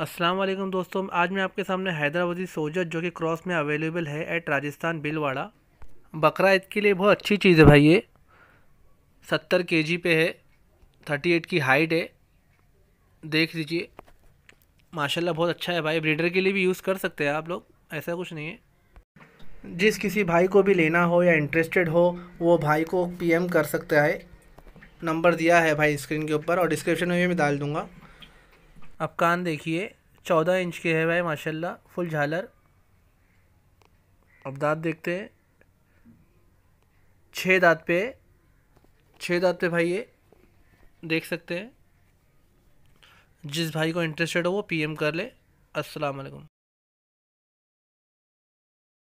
अस्सलाम वालेकुम दोस्तों आज मैं आपके सामने हैदराबादी सोजत जो कि क्रॉस में अवेलेबल है एट राजस्थान बिलवाड़ा बकरा ईद के लिए बहुत अच्छी चीज़ है भाई ये सत्तर के जी पे है थर्टी एट की हाइट है देख लीजिए माशाल्लाह बहुत अच्छा है भाई ब्रीडर के लिए भी यूज़ कर सकते हैं आप लोग ऐसा कुछ नहीं है जिस किसी भाई को भी लेना हो या इंटरेस्टेड हो वो भाई को पीएम कर सकता है नंबर दिया है भाई स्क्रीन के ऊपर और डिस्क्रिप्शन में भी मैं डाल दूँगा अब कान देखिए चौदह इंच के है भाई माशाल्लाह फुल झालर अब दांत देखते हैं छः दांत पे छः दांत पे भाई ये देख सकते हैं जिस भाई को इंटरेस्टेड हो वो पीएम कर ले अस्सलाम वालेकुम